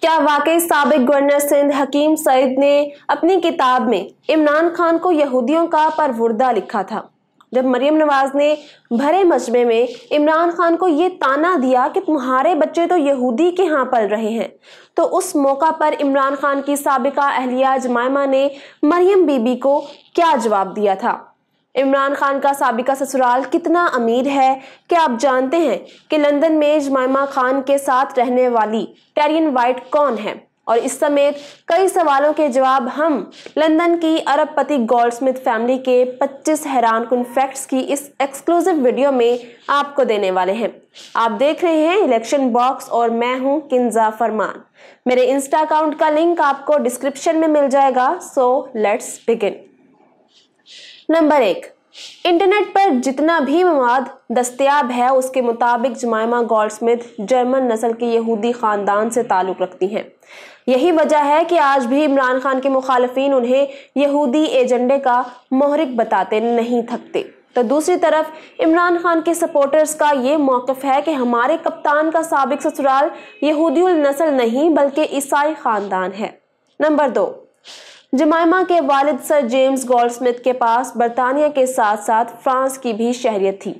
क्या वाकई सबक गवर्नर सिंध हकीम सईद ने अपनी किताब में इमरान खान को यहूदियों का परवरदा लिखा था जब मरियम नवाज ने भरे मजमे में इमरान खान को ये ताना दिया कि तुम्हारे बच्चे तो यहूदी के यहाँ पल रहे हैं तो उस मौका पर इमरान खान की सबका अहलिया जमायमा ने मरियम बीबी को क्या जवाब दिया था इमरान खान का सबका ससुराल कितना अमीर है क्या आप जानते हैं कि लंदन में जमायमा खान के साथ रहने वाली टेरियन वाइट कौन है और इस समेत कई सवालों के जवाब हम लंदन की अरबपति गोल्डस्मिथ फैमिली के 25 हैरान कन फैक्ट्स की इस एक्सक्लूसिव वीडियो में आपको देने वाले हैं आप देख रहे हैं इलेक्शन बॉक्स और मैं हूं किंजा फरमान मेरे इंस्टा अकाउंट का लिंक आपको डिस्क्रिप्शन में मिल जाएगा सो लेट्स बिगिन नंबर एक इंटरनेट पर जितना भी मवाद दस्तियाब है उसके मुताबिक जमायमा गॉल्डस्मिथ जर्मन नस्ल के यहूदी ख़ानदान से ताल्लुक़ रखती हैं यही वजह है कि आज भी इमरान खान के मुखालफी उन्हें यहूदी एजेंडे का मोहरिक बताते नहीं थकते तो दूसरी तरफ इमरान खान के सपोर्टर्स का ये मौक़ है कि हमारे कप्तान का सबक ससुराल यहूदी नस्ल नहीं बल्कि ईसाई ख़ानदान है नंबर दो जमायमा के वालिद सर जेम्स गोल्ड स्मिथ के पास बरतानिया के साथ साथ फ्रांस की भी शहरियत थी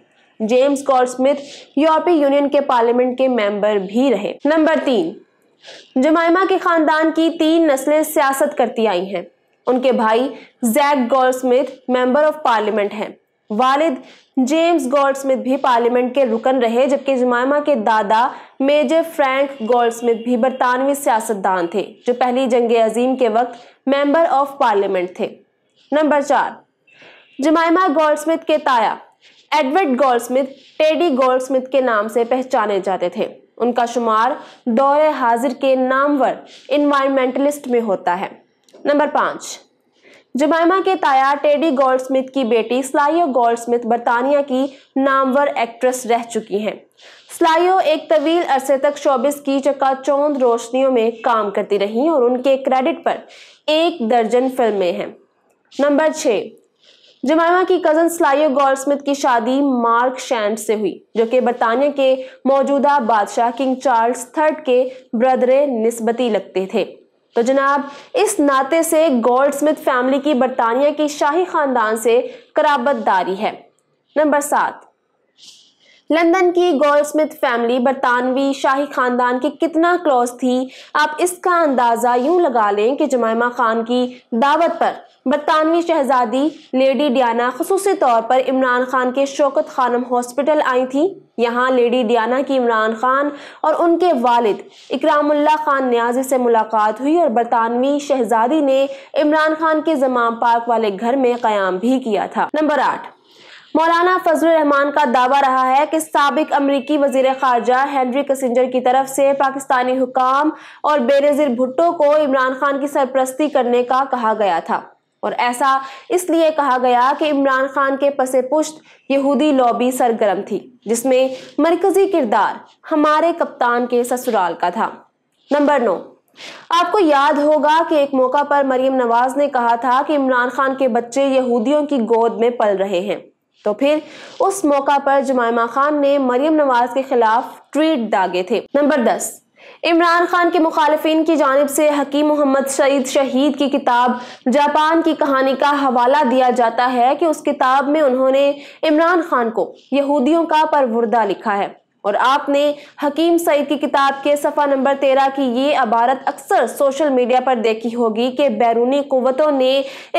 जेम्स गोल्ड स्मिथ यूरोपीय यूनियन के पार्लियामेंट के मेंबर भी रहे नंबर तीन जमायमा के खानदान की तीन नस्लें सियासत करती आई हैं उनके भाई Jack Goldsmith member of parliament हैं वालिद जेम्स गोल्ड स्मिथ भी पार्लियामेंट के रुकन रहे जबकि जमायमा के दादा मेजर फ्रैंक गोल्ड स्मिथ भी बरतानवी सियासतदान थे जो पहली जंग अजीम के वक्त मेंबर ऑफ पार्लियामेंट थे नंबर चार जमाइमा गोल्डस्मिथ के ताया एडवर्ड गोल्डस्मिथ टेडी गोल्डस्मिथ के नाम से पहचाने जाते थे उनका शुमार दौरे हाजिर के नामवर इन्वायरमेंटलिस्ट में होता है नंबर पाँच जमाइमा के ताया टेडी गोल्डस्मिथ की बेटी स्लाइयो गोल्डस्मिथ बरतानिया की नामवर एक्ट्रेस रह चुकी हैं स्लाइयो एक तवील अरसे तक शोबिस की चकाचौंध रोशनियों में काम करती रहीं और उनके क्रेडिट पर एक दर्जन फिल्में हैं नंबर छः जमाइमा की कजन स्लाइयो गॉल्डस्मिथ की शादी मार्क शैंड से हुई जो कि बरतानिया के मौजूदा बादशाह किंग चार्ल्स थर्ड के ब्रदर नस्बती लगते थे तो जनाब इस नाते से गोल्ड स्मिथ फैमिली की बरतानिया की शाही खानदान से कराबतदारी है नंबर सात लंदन की गोल्डस्मिथ फैमिली बरतानवी शाही खानदान की कितना क्लोज थी आप इसका अंदाज़ा यूं लगा लें कि जमायमा खान की दावत पर बरतानवी शहजादी लेडी डियाना खसूस तौर पर इमरान खान के शौकत खानम हॉस्पिटल आई थी यहाँ लेडी डियाना की इमरान खान और उनके वालिद इकरामुल्ला खान न्याजी से मुलाकात हुई और बरतानवी शहजादी ने इमरान खान के जमाम पार्क वाले घर में क्याम भी किया था नंबर आठ मौलाना फजल रहमान का दावा रहा है कि सबक अमरीकी वजीर खारजा हेनरी कसिंजर की तरफ से पाकिस्तानी हुकाम और बेनजीर भुट्टो को इमरान खान की सरप्रस्ती करने का कहा गया था और ऐसा इसलिए कहा गया कि इमरान खान के पसे पुश्त यहूदी लॉबी सरगर्म थी जिसमें मरकजी किरदार हमारे कप्तान के ससुराल का था नंबर नौ आपको याद होगा कि एक मौका पर मरियम नवाज ने कहा था कि इमरान खान के बच्चे यहूदियों की गोद में पल रहे हैं तो फिर उस मौका पर जुमायमा खान ने मरियम नवाज के खिलाफ ट्वीट दागे थे नंबर दस इमरान खान के मुखालफन की जानब से हकीम मोहम्मद सईद शहीद की किताब जापान की कहानी का हवाला दिया जाता है कि उस किताब में उन्होंने इमरान खान को यहूदियों का परवरदा लिखा है और आपने हकीम सईद की किताब के सफ़ा नंबर तेरह की ये अबारत अक्सर सोशल मीडिया पर देखी होगी कि बैरूनी कुतों ने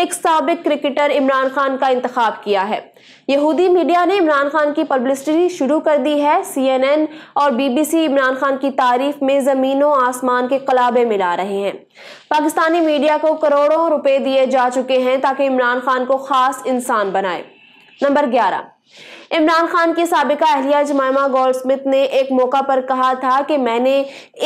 एक सबक क्रिकेटर इमरान खान का इंतखब किया है यहूदी मीडिया ने इमरान खान की पब्लिसिटी शुरू कर दी है सी एन एन और B B C Imran Khan की तारीफ में ज़मीनों आसमान के कलाबे मिला रहे हैं पाकिस्तानी मीडिया को करोड़ों रुपए दिए जा चुके हैं ताकि इमरान खान को ख़ास इंसान बनाए नंबर ग्यारह इमरान खान की सबका अहलिया जमायमा गोल्ड स्मिथ ने एक मौका पर कहा था कि मैंने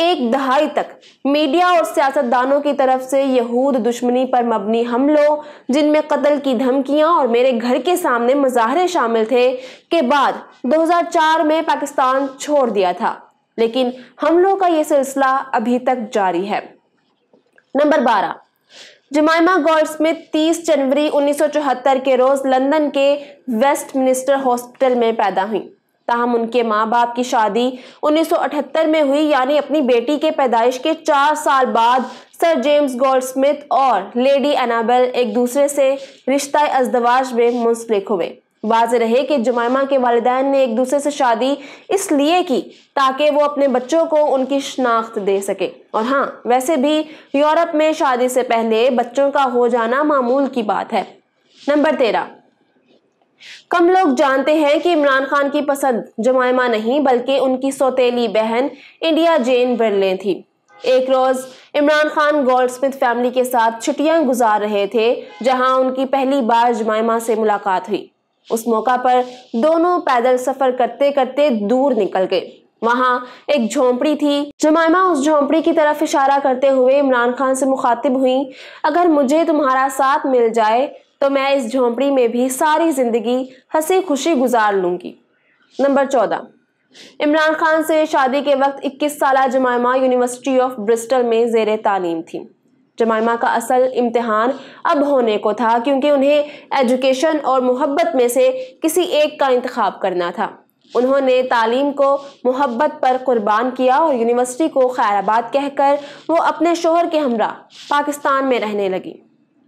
एक दहाई तक मीडिया और सियासतदानों की तरफ से यहूद दुश्मनी पर मबनी हमलों जिनमें कत्ल की धमकियां और मेरे घर के सामने मुजाहरे शामिल थे के बाद 2004 में पाकिस्तान छोड़ दिया था लेकिन हमलों का यह सिलसिला अभी तक जारी है नंबर बारह जमाइमा स्मिथ 30 जनवरी 1974 के रोज लंदन के वेस्ट मिनिस्टर हॉस्पिटल में पैदा हुई ताहम उनके माँ बाप की शादी 1978 में हुई यानी अपनी बेटी के पैदाइश के चार साल बाद सर जेम्स गोल्ड स्मिथ और लेडी एनाबेल एक दूसरे से रिश्ता अजदवाज में मुंसलिक हुए वाज रहे कि जमायमा के वालदेन ने एक दूसरे से शादी इसलिए की ताकि वो अपने बच्चों को उनकी शनाख्त दे सके और हाँ वैसे भी यूरोप में शादी से पहले बच्चों का हो जाना मामूल की बात है नंबर तेरह कम लोग जानते हैं कि इमरान खान की पसंद जमायमा नहीं बल्कि उनकी सौतेली बहन इंडिया जेन बर्लिन थी एक रोज Imran Khan Goldsmith family के साथ छुट्टियां गुजार रहे थे जहां उनकी पहली बार जमायमा से मुलाकात हुई उस मौका पर दोनों पैदल सफर करते करते दूर निकल गए वहाँ एक झोंपड़ी थी जमायमा उस झोंपड़ी की तरफ इशारा करते हुए इमरान खान से मुखातिब हुई अगर मुझे तुम्हारा साथ मिल जाए तो मैं इस झोंपड़ी में भी सारी जिंदगी हंसी खुशी गुजार लूंगी नंबर चौदह इमरान खान से शादी के वक्त 21 साल जमायमा यूनिवर्सिटी ऑफ ब्रिस्टल में जेर तालीम थी जमाइमा का असल इम्तहान अब होने को था क्योंकि उन्हें एजुकेशन और मोहब्बत में से किसी एक का इंतखब करना था उन्होंने तालीम को मोहब्बत पर कुर्बान किया और यूनिवर्सिटी को खैराबाद कहकर वो अपने शोहर के हमरा पाकिस्तान में रहने लगी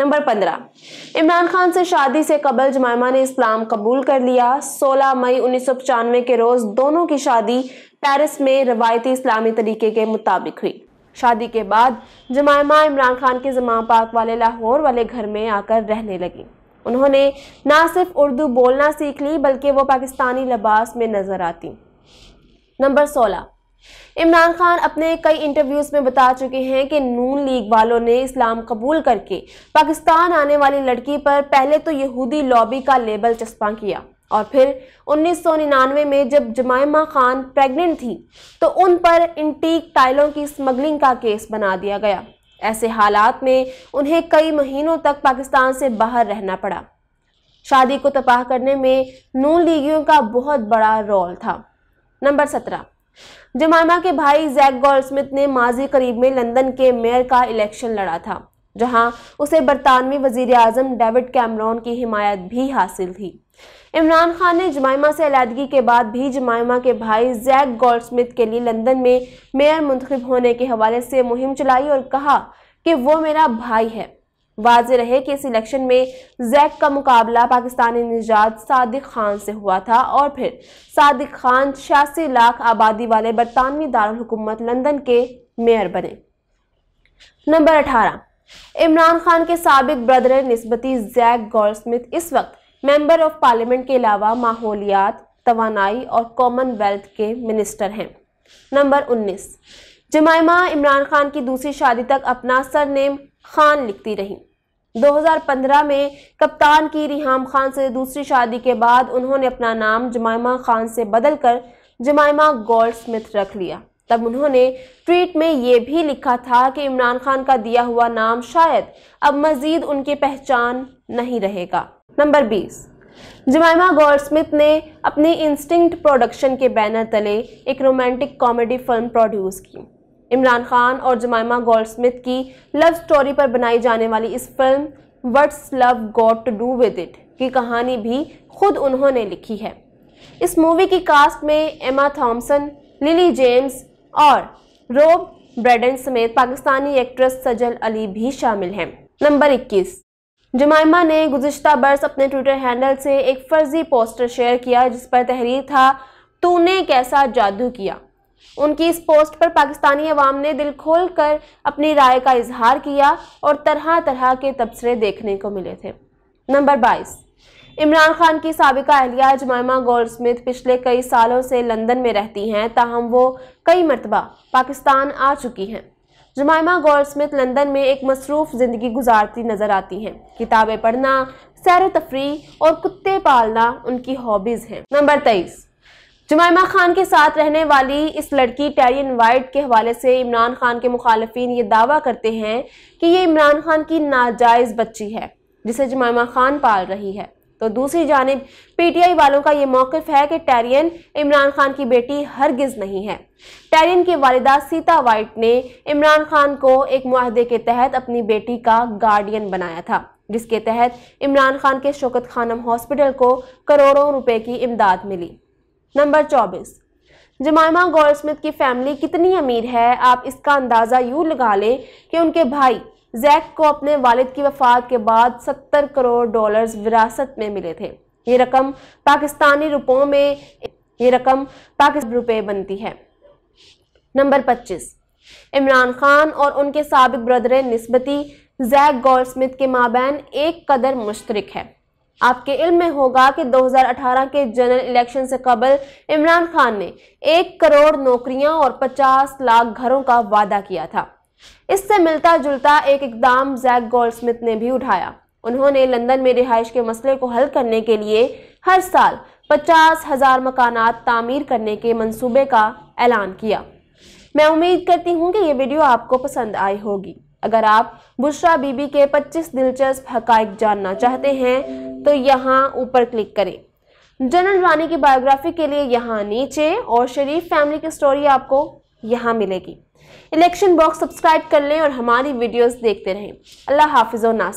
नंबर पंद्रह इमरान खान से शादी से कबल जमायमा ने इस्लाम कबूल कर लिया 16 मई उन्नीस के रोज़ दोनों की शादी पेरिस में रवायती इस्लामी तरीके के मुताबिक हुई शादी के बाद जमायमा इमरान खान के जमा पाक वाले लाहौर वाले घर में आकर रहने लगी उन्होंने ना सिर्फ उर्दू बोलना सीख ली बल्कि वो पाकिस्तानी लबास में नज़र आती नंबर सोलह इमरान खान अपने कई इंटरव्यूज़ में बता चुके हैं कि नून लीग वालों ने इस्लाम कबूल करके पाकिस्तान आने वाली लड़की पर पहले तो यहूदी लॉबी का लेबल चस्पा किया और फिर 1999 में जब जमायमा खान प्रेग्नेंट थी तो उन पर इंटीक टाइलों की स्मगलिंग का केस बना दिया गया ऐसे हालात में उन्हें कई महीनों तक पाकिस्तान से बाहर रहना पड़ा शादी को तबाह करने में नून लीगियों का बहुत बड़ा रोल था नंबर सत्रह जमायमा के भाई जैक गॉल स्मिथ ने माजी करीब में लंदन के मेयर का इलेक्शन लड़ा था जहां उसे बरतानवी वजीर अजम डेविड कैमरॉन की हिमायत भी हासिल थी इमरान खान ने जमायमा से अलीदगी के बाद भी जमाइमा के भाई जैक स्मिथ के लिए लंदन में मेयर मुंतब होने के हवाले से मुहिम चलाई और कहा कि वो मेरा भाई है वाज रहे कि इस इलेक्शन में जैक का मुकाबला पाकिस्तानी निजात सादिक खान से हुआ था और फिर सादिक खान छियासी लाख आबादी वाले बरतानवी दारकूमत लंदन के मेयर बने नंबर अठारह इमरान खान के सबक ब्रदर नस्बती जैक स्मिथ इस वक्त मेंबर ऑफ पार्लियामेंट के अलावा माहौलियात तोानाई और कॉमनवेल्थ के मिनिस्टर हैं नंबर 19 जमायमा इमरान खान की दूसरी शादी तक अपना सरनेम खान लिखती रहीं 2015 में कप्तान की रिहाम खान से दूसरी शादी के बाद उन्होंने अपना नाम जमायमा खान से बदलकर जमायमा गोल्ड स्मिथ रख लिया तब उन्होंने ट्वीट में ये भी लिखा था कि इमरान खान का दिया हुआ नाम शायद अब मजीद उनकी पहचान नहीं रहेगा नंबर बीस जमायमा गॉल्ड स्मिथ ने अपनी इंस्टिंक्ट प्रोडक्शन के बैनर तले एक रोमांटिक कॉमेडी फिल्म प्रोड्यूस की इमरान खान और जमायमा गॉल्ड स्मिथ की लव स्टोरी पर बनाई जाने वाली इस film what's love got to do with it की कहानी भी खुद उन्होंने लिखी है इस मूवी की कास्ट में एमा थॉम्सन लिली जेम्स और रोब ब्रेडन समेत पाकिस्तानी एक्ट्रेस सजल अली भी शामिल हैं नंबर 21 जमाइमा ने गुजशत बरस अपने ट्विटर हैंडल से एक फर्जी पोस्टर शेयर किया जिस पर तहरीर था तूने कैसा जादू किया उनकी इस पोस्ट पर पाकिस्तानी अवाम ने दिल खोल कर अपनी राय का इजहार किया और तरह तरह के तबसरे देखने को मिले थे नंबर बाईस इमरान खान की सबका अहलिया जमायमा स्मिथ पिछले कई सालों से लंदन में रहती हैं ताहम वो कई मरतबा पाकिस्तान आ चुकी हैं जमायमा स्मिथ लंदन में एक मसरूफ ज़िंदगी गुजारती नज़र आती हैं किताबें पढ़ना सैर तफरी और कुत्ते पालना उनकी हॉबीज़ हैं नंबर तेईस जमायमा खान के साथ रहने वाली इस लड़की टैरियन वाइट के हवाले से इमरान खान के मुखालफन ये दावा करते हैं कि ये इमरान खान की नाजायज़ बच्ची है जिसे जमायमा खान पाल रही है तो दूसरी जानब पीटीआई वालों का ये मौकफ है कि टेरियन इमरान खान की बेटी हरगिज नहीं है टेरियन की वालदा सीता वाइट ने इमरान खान को एक माहदे के तहत अपनी बेटी का गार्डियन बनाया था जिसके तहत इमरान खान के शोकत खानम हॉस्पिटल को करोड़ों रुपए की इमदाद मिली नंबर चौबीस जमायमा गोल्ड स्मिथ की फैमिली कितनी अमीर है आप इसका अंदाज़ा यूँ लगा लें कि उनके भाई जैक को अपने वालिद की वफात के बाद 70 करोड़ डॉलर्स विरासत में मिले थे ये रकम पाकिस्तानी रुपयों में ये रकम पाकिस्तान रुपये बनती है नंबर 25 इमरान खान और उनके सबक ब्रदर नस्बती जैक गोल्ड स्मिथ के माबेन एक कदर मुश्तरक है आपके इल्म में होगा कि 2018 के जनरल इलेक्शन से कबल इमरान खान ने एक करोड़ नौकरियां और 50 लाख घरों का वादा किया था इससे मिलता जुलता एक इकदाम जैक स्मिथ ने भी उठाया उन्होंने लंदन में रिहाइश के मसले को हल करने के लिए हर साल पचास हजार मकाना तामीर करने के मंसूबे का ऐलान किया मैं उम्मीद करती हूँ कि ये वीडियो आपको पसंद आई होगी अगर आप बुशरा बीबी के 25 दिलचस्प हकाइक जानना चाहते हैं तो यहाँ ऊपर क्लिक करें जनरल रानी की बायोग्राफी के लिए यहाँ नीचे और शरीफ फैमिली की स्टोरी आपको यहाँ मिलेगी इलेक्शन बॉक्स सब्सक्राइब कर लें और हमारी वीडियोस देखते रहें अल्लाह हाफिज़ ना